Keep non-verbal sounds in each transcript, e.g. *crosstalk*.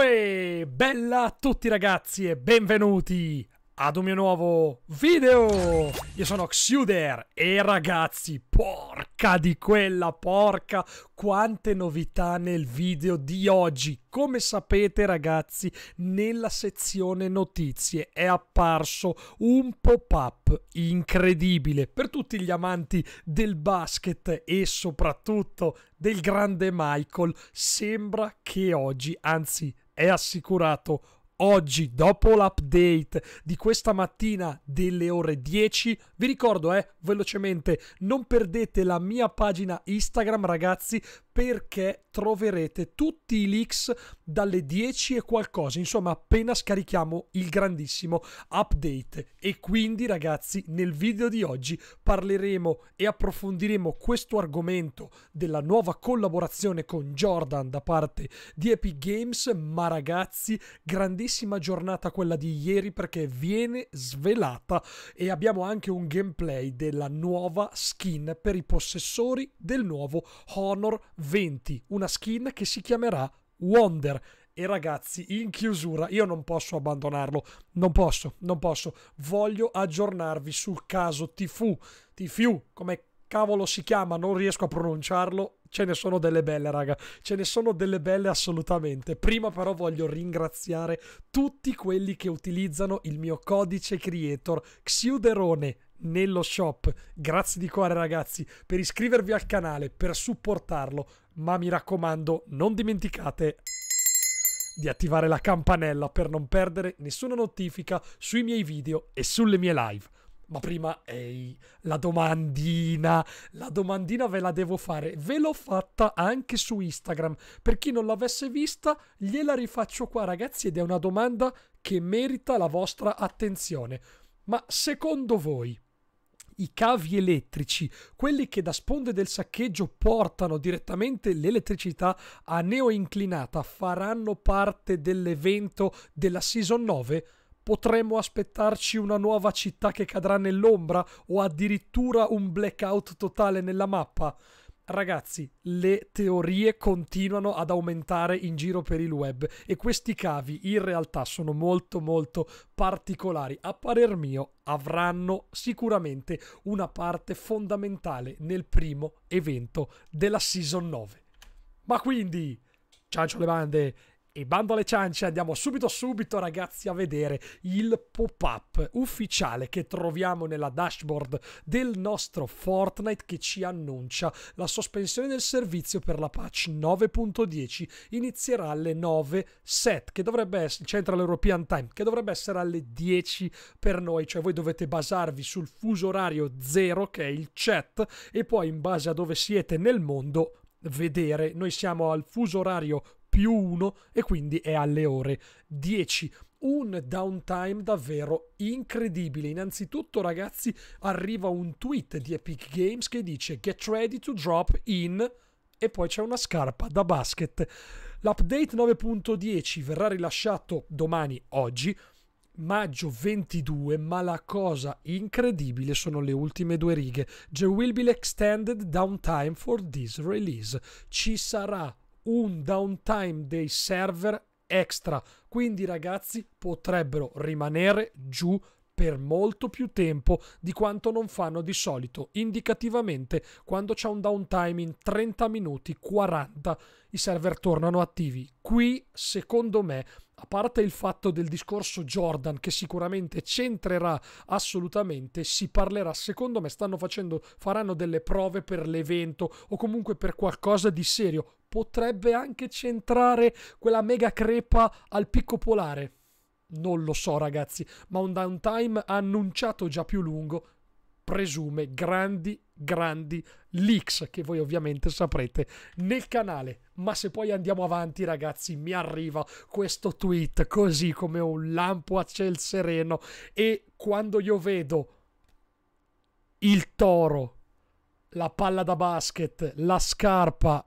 Uè, bella a tutti ragazzi e benvenuti ad un mio nuovo video! Io sono Xuder e ragazzi, porca di quella porca, quante novità nel video di oggi! Come sapete ragazzi, nella sezione notizie è apparso un pop-up incredibile per tutti gli amanti del basket e soprattutto del grande Michael. Sembra che oggi, anzi è assicurato oggi, dopo l'update di questa mattina delle ore 10. Vi ricordo, eh, velocemente, non perdete la mia pagina Instagram, ragazzi, perché troverete tutti i leaks dalle 10 e qualcosa, insomma appena scarichiamo il grandissimo update. E quindi ragazzi nel video di oggi parleremo e approfondiremo questo argomento della nuova collaborazione con Jordan da parte di Epic Games, ma ragazzi grandissimo bellissima giornata quella di ieri perché viene svelata e abbiamo anche un gameplay della nuova skin per i possessori del nuovo Honor 20, una skin che si chiamerà Wonder. E ragazzi, in chiusura, io non posso abbandonarlo, non posso, non posso. Voglio aggiornarvi sul caso Tifu, Tifu, come cavolo si chiama, non riesco a pronunciarlo, ce ne sono delle belle, raga. Ce ne sono delle belle assolutamente. Prima però voglio ringraziare tutti quelli che utilizzano il mio codice creator Xiuderone nello shop. Grazie di cuore ragazzi per iscrivervi al canale, per supportarlo, ma mi raccomando, non dimenticate di attivare la campanella per non perdere nessuna notifica sui miei video e sulle mie live. Ma prima, ehi, la domandina, la domandina ve la devo fare. Ve l'ho fatta anche su Instagram. Per chi non l'avesse vista, gliela rifaccio qua, ragazzi, ed è una domanda che merita la vostra attenzione. Ma secondo voi, i cavi elettrici, quelli che da sponde del saccheggio portano direttamente l'elettricità a neo inclinata, faranno parte dell'evento della Season 9? Potremmo aspettarci una nuova città che cadrà nell'ombra o addirittura un blackout totale nella mappa? Ragazzi, le teorie continuano ad aumentare in giro per il web e questi cavi in realtà sono molto molto particolari. A parer mio avranno sicuramente una parte fondamentale nel primo evento della Season 9. Ma quindi, ciancio le bande e bando alle ciance, andiamo subito subito ragazzi a vedere il pop-up ufficiale che troviamo nella dashboard del nostro Fortnite che ci annuncia la sospensione del servizio per la patch 9.10 inizierà alle 9 set che dovrebbe essere Central European Time che dovrebbe essere alle 10 per noi, cioè voi dovete basarvi sul fuso orario 0 che è il chat e poi in base a dove siete nel mondo vedere. Noi siamo al fuso orario più 1 e quindi è alle ore 10 un downtime davvero incredibile. Innanzitutto, ragazzi, arriva un tweet di Epic Games che dice Get ready to drop in. E poi c'è una scarpa da basket. L'update 9.10 verrà rilasciato domani, oggi, maggio 22, ma la cosa incredibile sono le ultime due righe. There will be extended downtime for this release. Ci sarà un downtime dei server extra. Quindi, ragazzi, potrebbero rimanere giù per molto più tempo di quanto non fanno di solito. Indicativamente, quando c'è un downtime in 30 minuti, 40, i server tornano attivi. Qui, secondo me, a parte il fatto del discorso Jordan, che sicuramente c'entrerà assolutamente, si parlerà, secondo me, stanno facendo, faranno delle prove per l'evento o comunque per qualcosa di serio potrebbe anche centrare quella mega crepa al picco polare. Non lo so, ragazzi, ma un downtime annunciato già più lungo presume grandi, grandi leaks che voi ovviamente saprete nel canale. Ma se poi andiamo avanti, ragazzi, mi arriva questo tweet così come un lampo a ciel sereno e quando io vedo il toro la palla da basket, la scarpa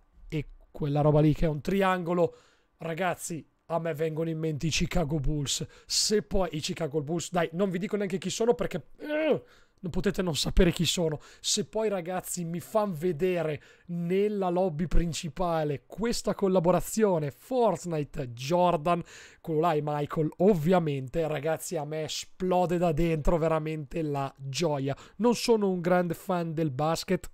quella roba lì che è un triangolo, ragazzi, a me vengono in mente i Chicago Bulls. Se poi i Chicago Bulls, dai, non vi dico neanche chi sono perché eh, non potete non sapere chi sono. Se poi ragazzi mi fanno vedere nella lobby principale questa collaborazione Fortnite Jordan con là e Michael, ovviamente ragazzi a me esplode da dentro veramente la gioia. Non sono un grande fan del basket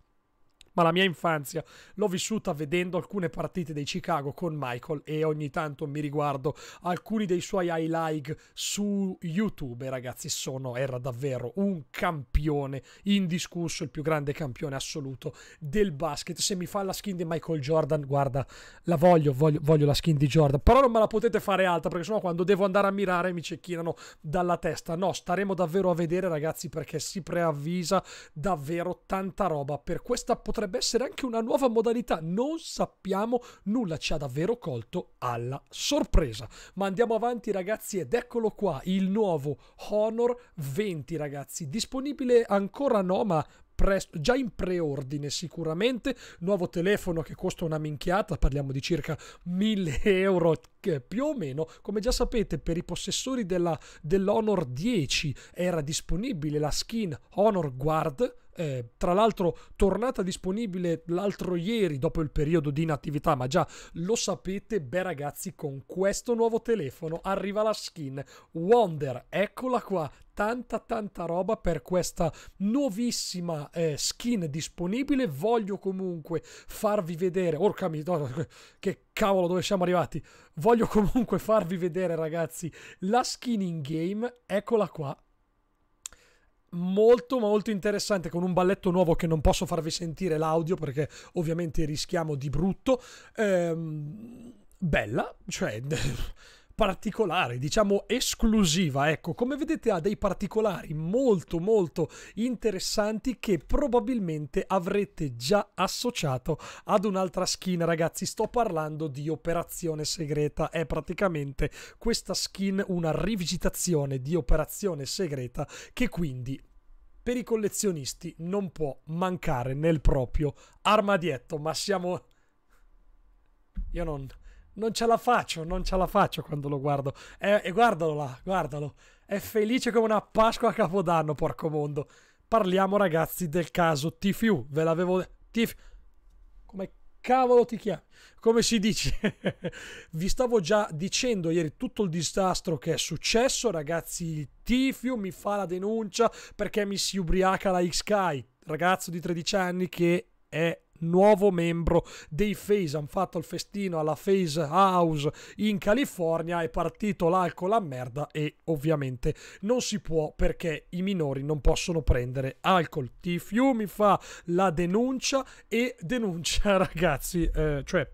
ma la mia infanzia l'ho vissuta vedendo alcune partite dei Chicago con Michael e ogni tanto mi riguardo alcuni dei suoi highlight su YouTube ragazzi sono, era davvero un campione indiscusso, il più grande campione assoluto del basket. Se mi fa la skin di Michael Jordan, guarda, la voglio, voglio, voglio la skin di Jordan, però non me la potete fare alta perché sennò quando devo andare a mirare mi cecchinano dalla testa. No, staremo davvero a vedere ragazzi perché si preavvisa davvero tanta roba. Per questa potrebbe potrebbe essere anche una nuova modalità. Non sappiamo nulla, ci ha davvero colto alla sorpresa. Ma andiamo avanti ragazzi ed eccolo qua, il nuovo Honor 20 ragazzi. Disponibile ancora no, ma presto, già in preordine sicuramente, nuovo telefono che costa una minchiata, parliamo di circa 1000 *laughs* euro più o meno, come già sapete per i possessori della, dell'Honor 10 era disponibile la skin Honor Guard, eh, tra l'altro tornata disponibile l'altro ieri dopo il periodo di inattività, ma già lo sapete, beh ragazzi, con questo nuovo telefono arriva la skin Wonder, eccola qua, tanta tanta roba per questa nuovissima eh, skin disponibile. Voglio comunque farvi vedere. Orca miseria, *laughs* che cavolo dove siamo arrivati. Voglio comunque farvi vedere ragazzi la skin in game. Eccola qua molto molto interessante con un balletto nuovo che non posso farvi sentire l'audio perché ovviamente rischiamo di brutto ehm, bella cioè *laughs* particolare, diciamo esclusiva, ecco, come vedete ha dei particolari molto molto interessanti che probabilmente avrete già associato ad un'altra skin, ragazzi, sto parlando di Operazione Segreta, è praticamente questa skin una rivisitazione di Operazione Segreta che quindi per i collezionisti non può mancare nel proprio armadietto, ma siamo... Io non non ce la faccio, non ce la faccio quando lo guardo. Eh, e eh, guardalo là, guardalo. È felice come una Pasqua a Capodanno, porco mondo. Parliamo ragazzi del caso Tifiu, ve l'avevo detto. Come cavolo ti chiami? Come si dice? *laughs* Vi stavo già dicendo ieri tutto il disastro che è successo, ragazzi. Il Tifiu mi fa la denuncia perché mi si ubriaca la X-Kai, ragazzo di 13 anni che è nuovo membro dei Face. Hanno fatto il festino alla Face House in California, è partito l'alcol a merda e ovviamente non si può perché i minori non possono prendere alcol. Tifiu mi fa la denuncia e denuncia *laughs* ragazzi, eh, cioè...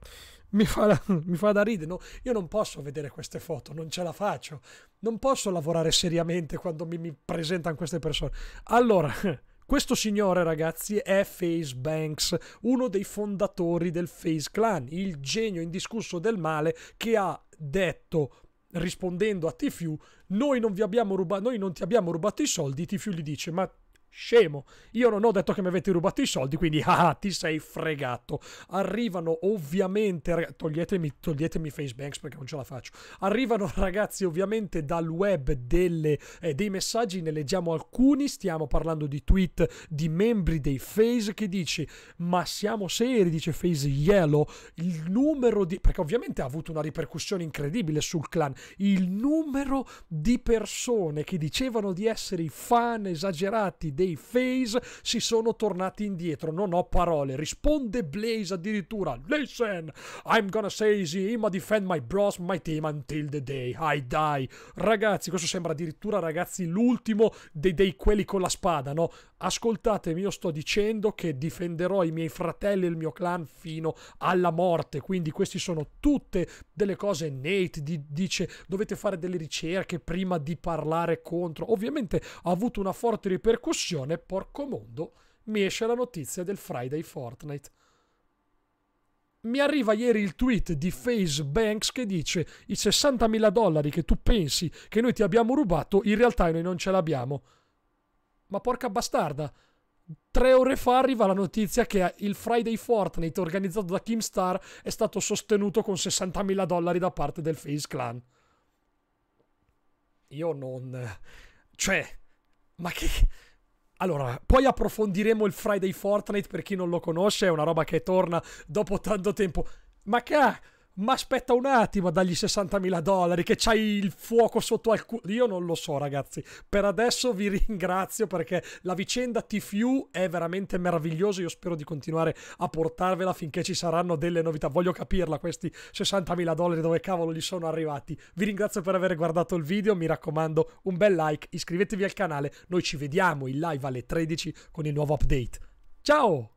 Mi fa, da, mi fa, da ridere. No, io non posso vedere queste foto, non ce la faccio. Non posso lavorare seriamente quando mi, mi presentano queste persone. Allora, *laughs* Questo signore, ragazzi, è Face Banks, uno dei fondatori del Face Clan, il genio indiscusso del male che ha detto rispondendo a Tfue noi non, vi abbiamo ruba- noi non ti abbiamo rubato i soldi, Tfue gli dice ma scemo. Io non ho detto che mi avete rubato i soldi, quindi *laughs* ah, ti sei fregato. Arrivano ovviamente, rag... toglietemi, toglietemi Facebanks perché non ce la faccio. Arrivano *laughs* ragazzi ovviamente dal web delle, eh, dei messaggi, ne leggiamo alcuni, stiamo parlando di tweet di membri dei Face che dici ma siamo seri, dice Face Yellow, il numero di... perché ovviamente ha avuto una ripercussione incredibile sul clan, il numero di persone che dicevano di essere i fan esagerati dei dei face si sono tornati indietro. Non ho parole. Risponde Blaze addirittura: Listen, I'm gonna say easy, I'ma defend my bros, my team until the day I die. Ragazzi, questo sembra addirittura, ragazzi, l'ultimo dei, dei quelli con la spada, no? Ascoltatemi, io sto dicendo che difenderò i miei fratelli e il mio clan fino alla morte. Quindi, queste sono tutte delle cose. Nate di, dice: dovete fare delle ricerche prima di parlare contro. Ovviamente ha avuto una forte ripercussione televisione, porco mondo, mi esce la notizia del Friday Fortnite. Mi arriva ieri il tweet di Face Banks che dice i 60.000 dollari che tu pensi che noi ti abbiamo rubato, in realtà noi non ce l'abbiamo. Ma porca bastarda, Tre ore fa arriva la notizia che il Friday Fortnite organizzato da Kimstar è stato sostenuto con 60.000 dollari da parte del Face Clan. Io non... Cioè... Ma che... Allora, poi approfondiremo il Friday Fortnite per chi non lo conosce, è una roba che torna dopo tanto tempo. Ma cacchio! ma aspetta un attimo a 60.000 dollari che c'hai il fuoco sotto al culo. Io non lo so, ragazzi. Per adesso vi *laughs* ringrazio perché la vicenda TFU è veramente meravigliosa. Io spero di continuare a portarvela finché ci saranno delle novità. Voglio capirla, questi 60.000 dollari dove cavolo gli sono arrivati. Vi ringrazio per aver guardato il video. Mi raccomando, un bel like, iscrivetevi al canale. Noi ci vediamo in live alle 13 con il nuovo update. Ciao!